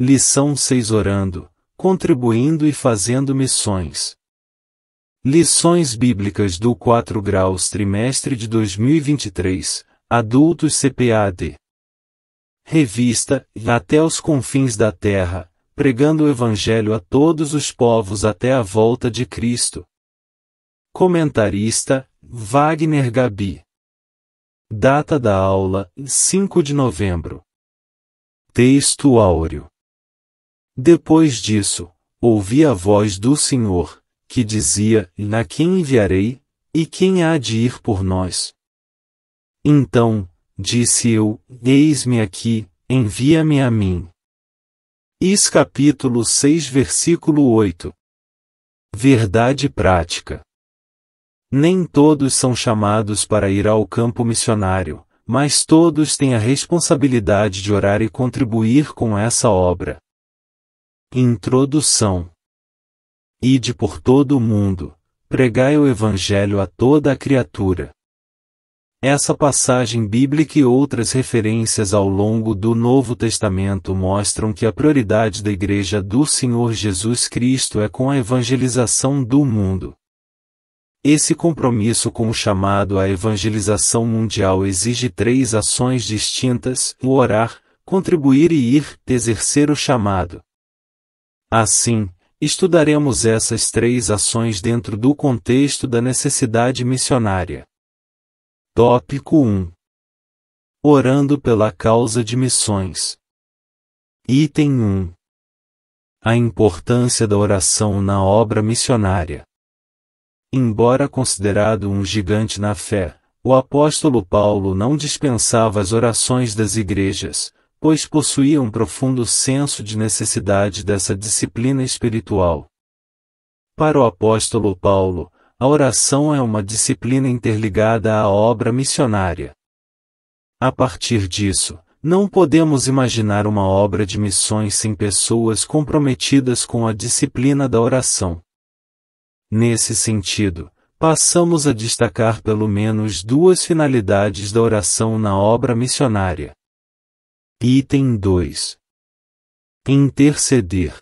Lição 6 Orando, contribuindo e fazendo missões. Lições Bíblicas do 4 Graus Trimestre de 2023, Adultos CPAD. Revista, até os confins da terra, pregando o Evangelho a todos os povos até a volta de Cristo. Comentarista, Wagner Gabi. Data da aula, 5 de novembro. Texto áureo. Depois disso, ouvi a voz do Senhor, que dizia: Na quem enviarei, e quem há de ir por nós? Então, disse eu: Eis-me aqui, envia-me a mim. Is capítulo 6, versículo 8. Verdade prática. Nem todos são chamados para ir ao campo missionário, mas todos têm a responsabilidade de orar e contribuir com essa obra. Introdução Ide por todo o mundo, pregai o Evangelho a toda a criatura. Essa passagem bíblica e outras referências ao longo do Novo Testamento mostram que a prioridade da Igreja do Senhor Jesus Cristo é com a evangelização do mundo. Esse compromisso com o chamado à evangelização mundial exige três ações distintas: o orar, contribuir e ir, exercer o chamado. Assim, estudaremos essas três ações dentro do contexto da necessidade missionária. Tópico 1 Orando pela causa de missões. Item 1 A importância da oração na obra missionária. Embora considerado um gigante na fé, o apóstolo Paulo não dispensava as orações das igrejas, pois possuía um profundo senso de necessidade dessa disciplina espiritual. Para o apóstolo Paulo, a oração é uma disciplina interligada à obra missionária. A partir disso, não podemos imaginar uma obra de missões sem pessoas comprometidas com a disciplina da oração. Nesse sentido, passamos a destacar pelo menos duas finalidades da oração na obra missionária. Item 2. Interceder.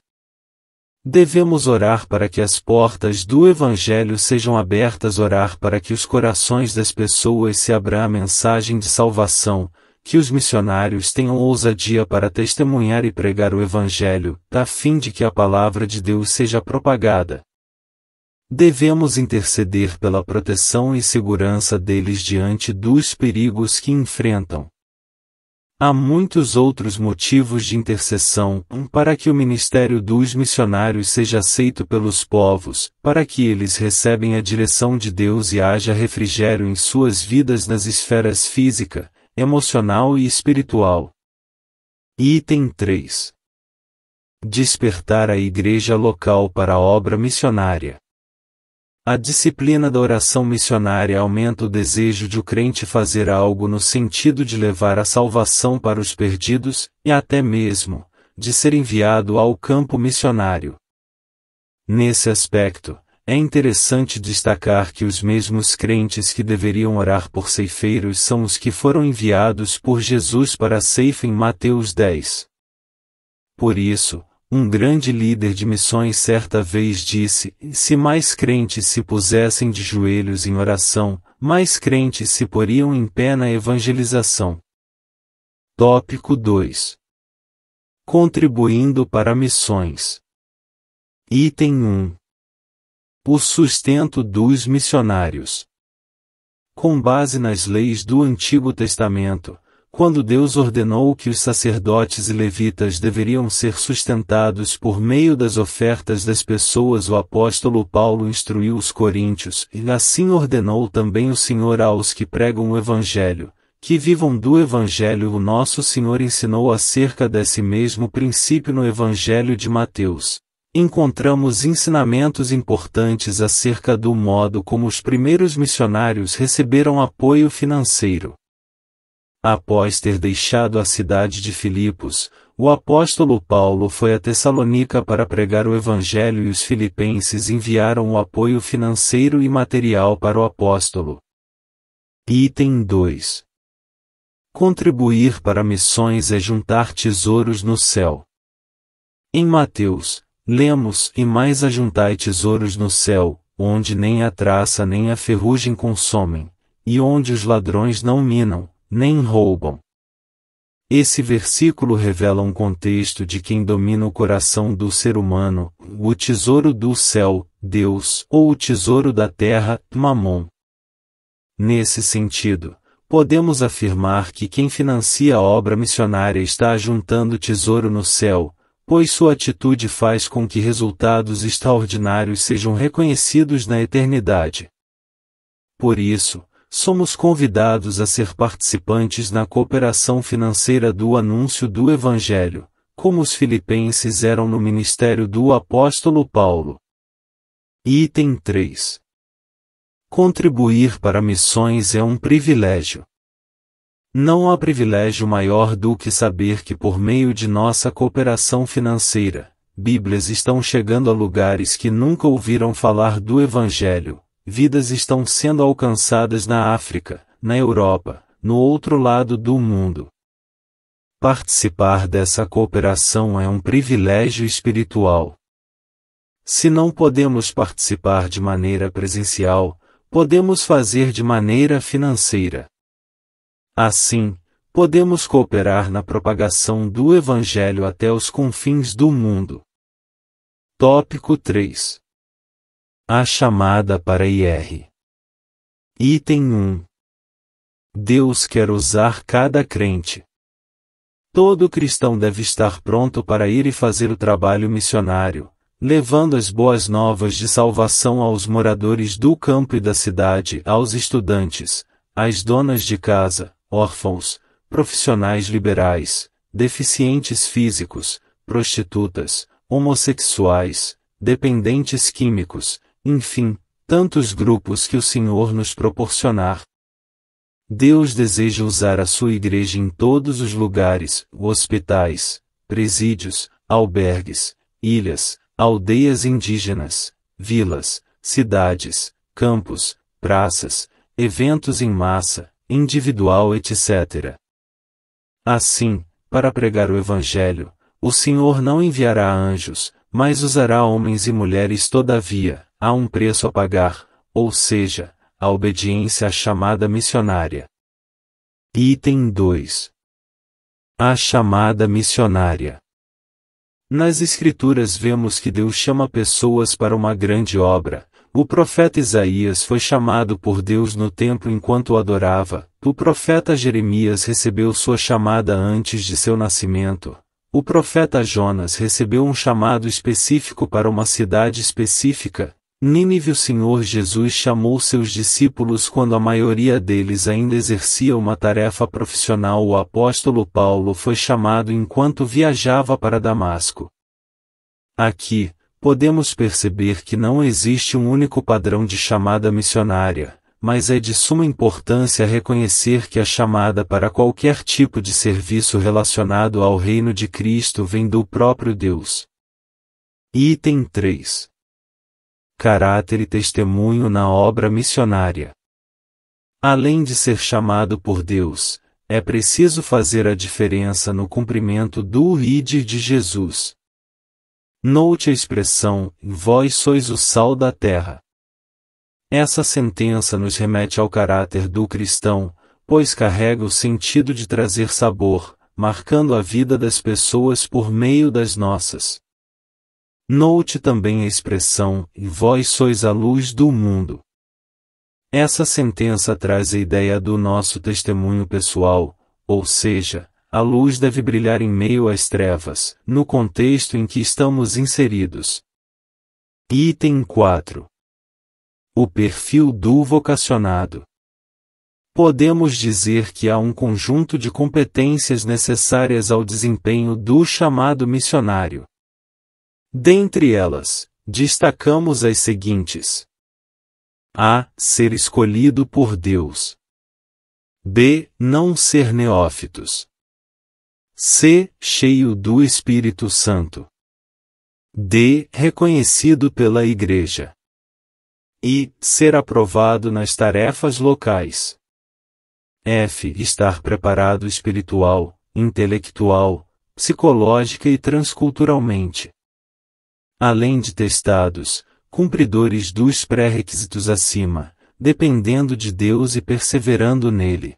Devemos orar para que as portas do Evangelho sejam abertas, orar para que os corações das pessoas se abram a mensagem de salvação, que os missionários tenham ousadia para testemunhar e pregar o Evangelho, a fim de que a palavra de Deus seja propagada. Devemos interceder pela proteção e segurança deles diante dos perigos que enfrentam. Há muitos outros motivos de intercessão, um, para que o ministério dos missionários seja aceito pelos povos, para que eles recebem a direção de Deus e haja refrigério em suas vidas nas esferas física, emocional e espiritual. Item 3. Despertar a igreja local para a obra missionária. A disciplina da oração missionária aumenta o desejo de o crente fazer algo no sentido de levar a salvação para os perdidos, e até mesmo, de ser enviado ao campo missionário. Nesse aspecto, é interessante destacar que os mesmos crentes que deveriam orar por ceifeiros são os que foram enviados por Jesus para a ceifa em Mateus 10. Por isso, um grande líder de missões certa vez disse: Se mais crentes se pusessem de joelhos em oração, mais crentes se poriam em pé na evangelização. Tópico 2 Contribuindo para missões. Item 1 O sustento dos missionários. Com base nas leis do Antigo Testamento, quando Deus ordenou que os sacerdotes e levitas deveriam ser sustentados por meio das ofertas das pessoas, o apóstolo Paulo instruiu os coríntios, e assim ordenou também o Senhor aos que pregam o Evangelho, que vivam do Evangelho. O nosso Senhor ensinou acerca desse mesmo princípio no Evangelho de Mateus. Encontramos ensinamentos importantes acerca do modo como os primeiros missionários receberam apoio financeiro. Após ter deixado a cidade de Filipos, o apóstolo Paulo foi a Tessalonica para pregar o Evangelho e os filipenses enviaram o apoio financeiro e material para o apóstolo. Item 2 Contribuir para missões é juntar tesouros no céu. Em Mateus, lemos: E mais ajuntai tesouros no céu, onde nem a traça nem a ferrugem consomem, e onde os ladrões não minam nem roubam. Esse versículo revela um contexto de quem domina o coração do ser humano, o tesouro do céu, Deus, ou o tesouro da terra, Mamon. Nesse sentido, podemos afirmar que quem financia a obra missionária está juntando tesouro no céu, pois sua atitude faz com que resultados extraordinários sejam reconhecidos na eternidade. Por isso, somos convidados a ser participantes na cooperação financeira do anúncio do Evangelho, como os filipenses eram no ministério do apóstolo Paulo. Item 3. Contribuir para missões é um privilégio. Não há privilégio maior do que saber que por meio de nossa cooperação financeira, Bíblias estão chegando a lugares que nunca ouviram falar do Evangelho, vidas estão sendo alcançadas na África, na Europa, no outro lado do mundo. Participar dessa cooperação é um privilégio espiritual. Se não podemos participar de maneira presencial, podemos fazer de maneira financeira. Assim, podemos cooperar na propagação do Evangelho até os confins do mundo. Tópico 3 a chamada para IR. Item 1. Deus quer usar cada crente. Todo cristão deve estar pronto para ir e fazer o trabalho missionário, levando as boas novas de salvação aos moradores do campo e da cidade, aos estudantes, às donas de casa, órfãos, profissionais liberais, deficientes físicos, prostitutas, homossexuais, dependentes químicos, enfim, tantos grupos que o Senhor nos proporcionar. Deus deseja usar a sua igreja em todos os lugares, hospitais, presídios, albergues, ilhas, aldeias indígenas, vilas, cidades, campos, praças, eventos em massa, individual, etc. Assim, para pregar o Evangelho, o Senhor não enviará anjos, mas usará homens e mulheres, todavia, Há um preço a pagar, ou seja, a obediência à chamada missionária. Item 2. A chamada missionária. Nas Escrituras vemos que Deus chama pessoas para uma grande obra. O profeta Isaías foi chamado por Deus no templo enquanto o adorava. O profeta Jeremias recebeu sua chamada antes de seu nascimento. O profeta Jonas recebeu um chamado específico para uma cidade específica, Nínive o Senhor Jesus chamou seus discípulos quando a maioria deles ainda exercia uma tarefa profissional. O apóstolo Paulo foi chamado enquanto viajava para Damasco. Aqui, podemos perceber que não existe um único padrão de chamada missionária, mas é de suma importância reconhecer que a chamada para qualquer tipo de serviço relacionado ao reino de Cristo vem do próprio Deus. Item 3 caráter e testemunho na obra missionária. Além de ser chamado por Deus, é preciso fazer a diferença no cumprimento do Ride de Jesus. Note a expressão: Vós sois o sal da terra. Essa sentença nos remete ao caráter do cristão, pois carrega o sentido de trazer sabor, marcando a vida das pessoas por meio das nossas. Note também a expressão, e vós sois a luz do mundo. Essa sentença traz a ideia do nosso testemunho pessoal, ou seja, a luz deve brilhar em meio às trevas, no contexto em que estamos inseridos. Item 4. O perfil do vocacionado. Podemos dizer que há um conjunto de competências necessárias ao desempenho do chamado missionário. Dentre elas, destacamos as seguintes: A. Ser escolhido por Deus. B. Não ser neófitos. C. Cheio do Espírito Santo. D. Reconhecido pela Igreja. E. Ser aprovado nas tarefas locais. F. Estar preparado espiritual, intelectual, psicológica e transculturalmente além de testados, cumpridores dos pré-requisitos acima, dependendo de Deus e perseverando nele.